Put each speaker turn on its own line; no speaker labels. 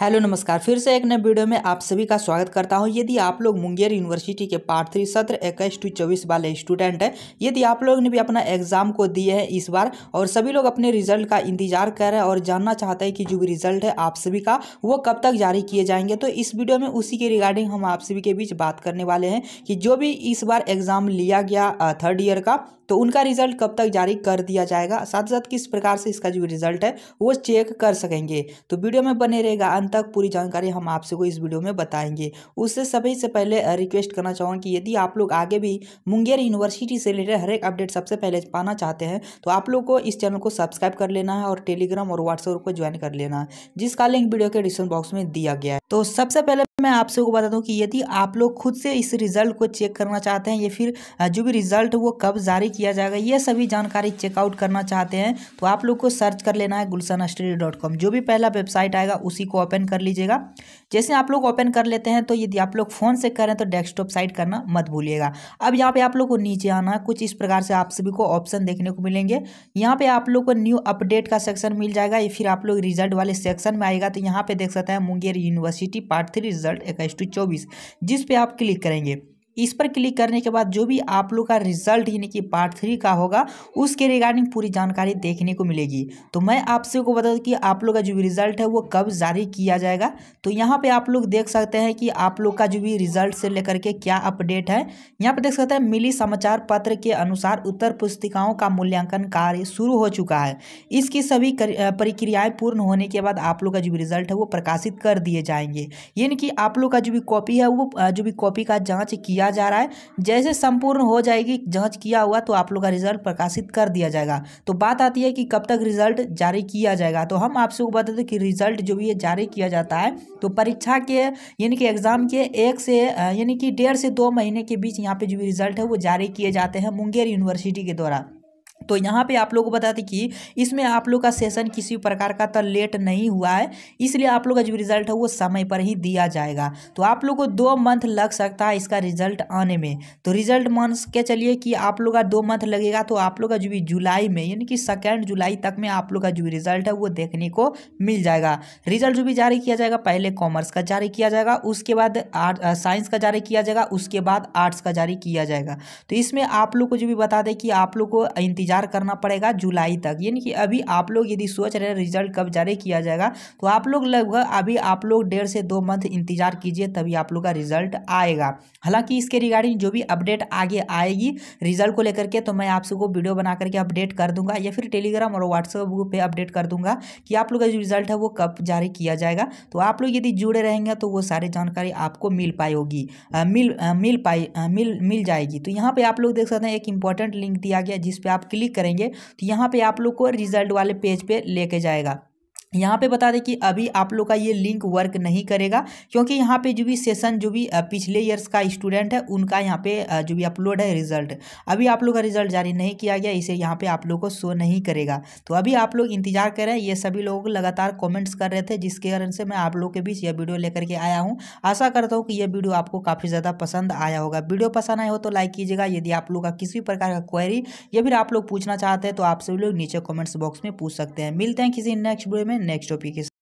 hello नमस्कार फिर से एक नए वीडियो में आप सभी का स्वागत करता हूं यदि आप लोग मुंगेर यूनिवर्सिटी के पार्ट थ्री सत्र इक्कीस टू चौबीस वाले स्टूडेंट हैं यदि आप लोग ने भी अपना एग्जाम को दिए हैं इस बार और सभी लोग अपने रिजल्ट का इंतजार कर रहे हैं और जानना चाहते हैं कि जो भी रिजल्ट है आप सभी का वो कब तक जारी किए जाएंगे तो इस वीडियो में उसी के रिगार्डिंग हम आप सभी के बीच बात करने वाले हैं कि जो भी इस बार एग्जाम लिया गया थर्ड ईयर का तो उनका रिजल्ट कब तक जारी कर दिया जाएगा साथ साथ किस प्रकार से इसका जो रिजल्ट है वो चेक कर सकेंगे तो वीडियो में बने रहेगा अंत तक पूरी जानकारी हम आपसे को इस वीडियो में बताएंगे उससे सभी से पहले रिक्वेस्ट करना चाहूँगा कि यदि आप लोग आगे भी मुंगेर यूनिवर्सिटी से रिलेटेड हर एक अपडेट सबसे पहले पाना चाहते हैं तो आप लोग को इस चैनल को सब्सक्राइब कर लेना है और टेलीग्राम और व्हाट्सएप को ज्वाइन कर लेना है जिसका लिंक वीडियो के डिस्क्रिप्शन बॉक्स में दिया गया है तो सबसे पहले मैं आपसे को बता दूं कि यदि आप लोग खुद से इस रिजल्ट को चेक करना चाहते हैं या फिर जो भी रिजल्ट वो कब जारी किया जाएगा ये सभी जानकारी चेकआउट करना चाहते हैं तो आप लोग को सर्च कर लेना है गुलशन जो भी पहला वेबसाइट आएगा उसी को आप ओपन कर लीजिएगा जैसे आप लोग ओपन कर लेते हैं तो यदि आप लोग फ़ोन से करें तो डेस्कटॉप साइड करना मत भूलिएगा अब यहाँ पे आप लोग को नीचे आना कुछ इस प्रकार से आप सभी को ऑप्शन देखने को मिलेंगे यहाँ पे आप लोग को न्यू अपडेट का सेक्शन मिल जाएगा या फिर आप लोग रिजल्ट वाले सेक्शन में आएगा तो यहाँ पे देख सकते हैं Munger university part three result इक्कीस टू चौबीस जिसपे आप क्लिक करेंगे इस पर क्लिक करने के बाद जो भी आप लोग का रिजल्ट यानी कि पार्ट थ्री का होगा उसके रिगार्डिंग पूरी जानकारी देखने को मिलेगी तो मैं आप सबको बता दूँ कि आप लोग का जो भी रिजल्ट है वो कब जारी किया जाएगा तो यहाँ पे आप लोग देख सकते हैं कि आप लोग का जो भी रिजल्ट से लेकर के क्या अपडेट है यहाँ पर देख सकते हैं मिली समाचार पत्र के अनुसार उत्तर पुस्तिकाओं का मूल्यांकन कार्य शुरू हो चुका है इसकी सभी प्रक्रियाएँ पूर्ण होने के बाद आप लोग का जो भी रिजल्ट है वो प्रकाशित कर दिए जाएंगे यानी कि आप लोग का जो भी कॉपी है वो जो भी कॉपी का जाँच किया किया जा रहा है जैसे संपूर्ण हो जाएगी जाँच किया हुआ तो आप लोग का रिजल्ट प्रकाशित कर दिया जाएगा तो बात आती है कि कब तक रिजल्ट जारी किया जाएगा तो हम आपसे को बता दें कि रिजल्ट जो भी है जारी किया जाता है तो परीक्षा के यानी कि एग्ज़ाम के एक से यानी कि डेढ़ से दो महीने के बीच यहाँ पे जो भी रिजल्ट है वो जारी किए जाते हैं मुंगेर यूनिवर्सिटी के द्वारा तो यहाँ पे आप लोगों को बता दें कि इसमें आप लोग का सेशन किसी प्रकार का तो लेट नहीं हुआ है इसलिए आप लोग का जो रिजल्ट है वो समय पर ही दिया जाएगा तो आप लोग को दो मंथ लग सकता है इसका रिजल्ट आने में तो रिजल्ट मान के चलिए कि आप लोग का दो मंथ लगेगा तो आप लोग का जो भी जुलाई में यानी कि सेकेंड जुलाई तक में आप लोग का जो रिजल्ट है वो देखने को मिल जाएगा रिजल्ट जो भी जारी किया जाएगा पहले कॉमर्स का जारी किया जाएगा उसके बाद आर्ट साइंस का जारी किया जाएगा उसके बाद आर्ट्स का जारी किया जाएगा तो इसमें आप लोग को जो भी बता दें कि आप लोग को इंतजार करना पड़ेगा जुलाई तक यानी कि अभी आप लोग यदि सोच रहे हैं रिजल्ट कब जारी किया जाएगा तो आप लोग लगभग अभी आप लोग डेढ़ से दो मंथ इंतजार कीजिए तभी आप लोग का रिजल्ट आएगा हालांकि इसके रिगार्डिंग जो भी अपडेट आगे आएगी रिजल्ट को लेकर के तो मैं आप सबको वीडियो बना करके अपडेट कर दूंगा या फिर टेलीग्राम और व्हाट्सएप ग्रुप पर अपडेट कर दूंगा कि आप लोग का जो रिजल्ट है वो कब जारी किया जाएगा तो आप लोग यदि जुड़े रहेंगे तो वो सारी जानकारी आपको मिल पाई होगी मिल मिल पाई मिल मिल जाएगी तो यहाँ पर आप लोग देख सकते हैं एक इंपॉर्टेंट लिंक दिया गया जिस पर आप क्लिक करेंगे तो यहाँ पर आप लोग को रिजल्ट वाले पेज पर पे लेके जाएगा यहाँ पे बता दें कि अभी आप लोग का ये लिंक वर्क नहीं करेगा क्योंकि यहाँ पे जो भी सेशन जो भी पिछले ईयर्स का स्टूडेंट है उनका यहाँ पे जो भी अपलोड है रिजल्ट अभी आप लोग का रिजल्ट जारी नहीं किया गया इसे यहाँ पे आप लोग को शो नहीं करेगा तो अभी आप लोग इंतजार करें ये सभी लोग लगातार कॉमेंट्स कर रहे थे जिसके कारण से मैं आप लोग के बीच यह वीडियो लेकर के आया हूँ आशा करता हूँ कि यह वीडियो आपको काफ़ी ज़्यादा पसंद आया होगा वीडियो पसंद आया हो तो लाइक कीजिएगा यदि आप लोग का किसी भी प्रकार का क्वेरी या फिर आप लोग पूछना चाहते हैं तो आप सभी लोग नीचे कॉमेंट्स बॉक्स में पूछ सकते हैं मिलते हैं किसी नेक्स्ट वीडियो में नेक्स्ट टॉपिक के